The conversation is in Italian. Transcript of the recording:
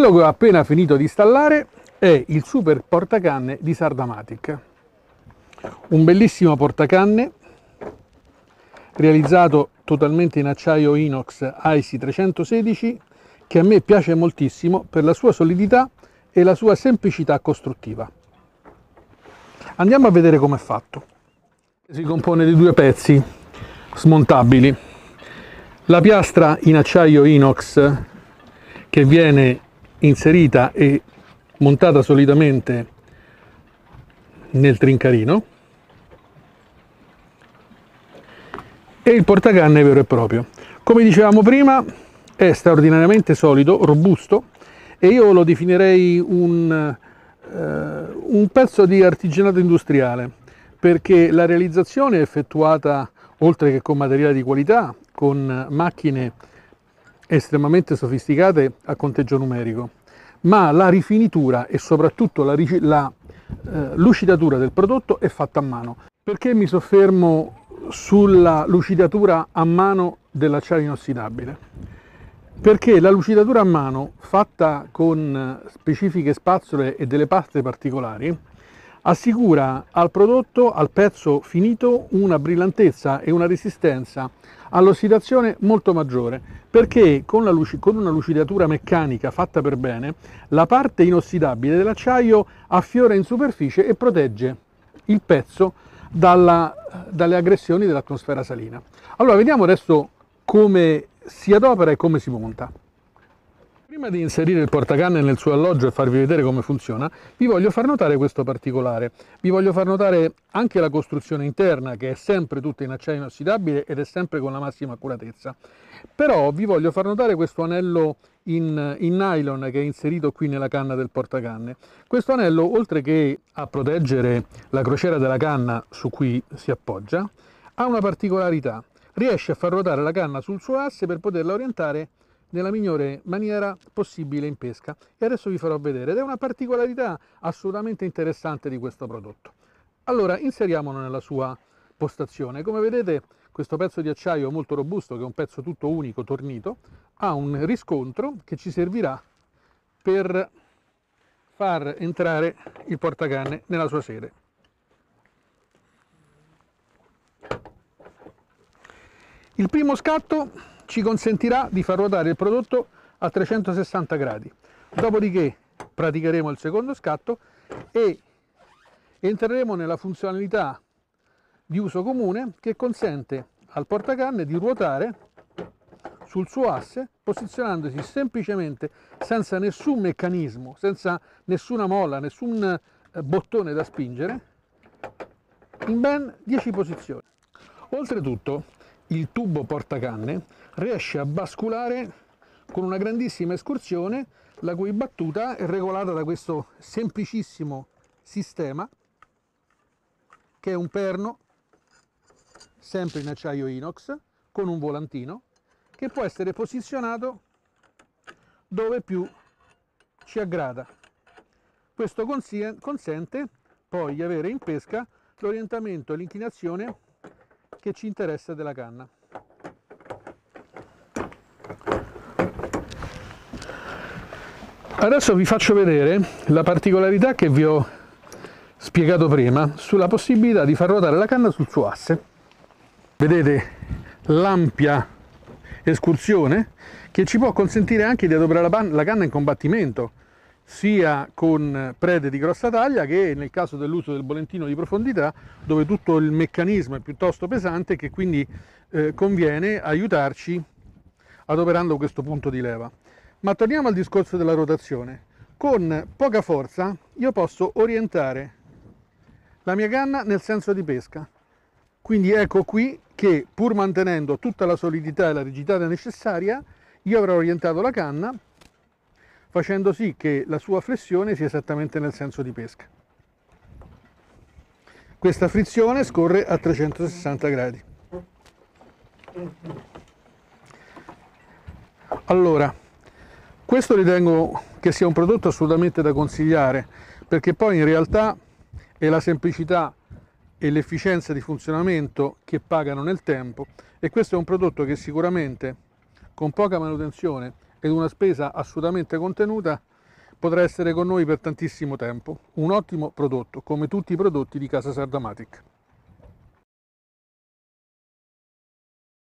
Quello che ho appena finito di installare è il super portacanne di Sardamatic. Un bellissimo portacanne realizzato totalmente in acciaio inox ICI 316 che a me piace moltissimo per la sua solidità e la sua semplicità costruttiva. Andiamo a vedere com'è fatto. Si compone di due pezzi smontabili. La piastra in acciaio inox che viene inserita e montata solitamente nel trincarino e il portacanne vero e proprio. Come dicevamo prima è straordinariamente solido, robusto e io lo definirei un, eh, un pezzo di artigianato industriale perché la realizzazione è effettuata oltre che con materiale di qualità, con macchine estremamente sofisticate a conteggio numerico, ma la rifinitura e soprattutto la, la eh, lucidatura del prodotto è fatta a mano. Perché mi soffermo sulla lucidatura a mano dell'acciaio inossidabile? Perché la lucidatura a mano fatta con eh, specifiche spazzole e delle paste particolari assicura al prodotto, al pezzo finito, una brillantezza e una resistenza all'ossidazione molto maggiore, perché con, luci- con, una lucidatura meccanica fatta per bene, la parte inossidabile dell'acciaio affiora in superficie e protegge il pezzo dalla, dalle aggressioni dell'atmosfera salina. Allora, vediamo adesso come si adopera e come si monta. Prima di inserire il portacanne nel suo alloggio e farvi vedere come funziona, vi voglio far notare questo particolare. Vi voglio far notare anche la costruzione interna, che è sempre tutta in acciaio inossidabile ed è sempre con la massima accuratezza. Però vi voglio far notare questo anello in, in nylon che è inserito qui nella canna del portacanne. Questo anello, oltre che a proteggere la crociera della canna su cui si appoggia, ha una particolarità. Riesce a far ruotare la canna sul suo asse per poterla orientare nella migliore maniera possibile in pesca e adesso vi farò vedere ed è una particolarità assolutamente interessante di questo prodotto. Allora inseriamolo nella sua postazione, come vedete questo pezzo di acciaio molto robusto che è un pezzo tutto unico tornito ha un riscontro che ci servirà per far entrare il portacanne nella sua sede. Il primo scatto ci consentirà di far ruotare il prodotto a 360 gradi. Dopodiché praticheremo il secondo scatto e entreremo nella funzionalità di uso comune che consente al portacanne di ruotare sul suo asse posizionandosi semplicemente senza nessun meccanismo, senza nessuna molla, nessun eh, bottone da spingere in ben 10 posizioni. Oltretutto il tubo portacanne riesce a basculare con una grandissima escursione la cui battuta è regolata da questo semplicissimo sistema che è un perno sempre in acciaio inox con un volantino che può essere posizionato dove più ci aggrada. Questo consente poi di avere in pesca l'orientamento e l'inclinazione che ci interessa della canna. Adesso vi faccio vedere la particolarità che vi ho spiegato prima sulla possibilità di far ruotare la canna sul suo asse. Vedete l'ampia escursione che ci può consentire anche di adoperare la canna in combattimento, sia con prede di grossa taglia che nel caso dell'uso del bolentino di profondità, dove tutto il meccanismo è piuttosto pesante e che quindi eh, conviene aiutarci adoperando questo punto di leva. Ma torniamo al discorso della rotazione. Con poca forza io posso orientare la mia canna nel senso di pesca. Quindi ecco qui che pur mantenendo tutta la solidità e la rigidità necessaria, io avrò orientato la canna facendo sì che la sua flessione sia esattamente nel senso di pesca. Questa frizione scorre a 360 gradi. Allora, questo ritengo che sia un prodotto assolutamente da consigliare perché poi in realtà è la semplicità e l'efficienza di funzionamento che pagano nel tempo e questo è un prodotto che sicuramente con poca manutenzione ed una spesa assolutamente contenuta potrà essere con noi per tantissimo tempo. Un ottimo prodotto, come tutti i prodotti di Casa Sardamatic.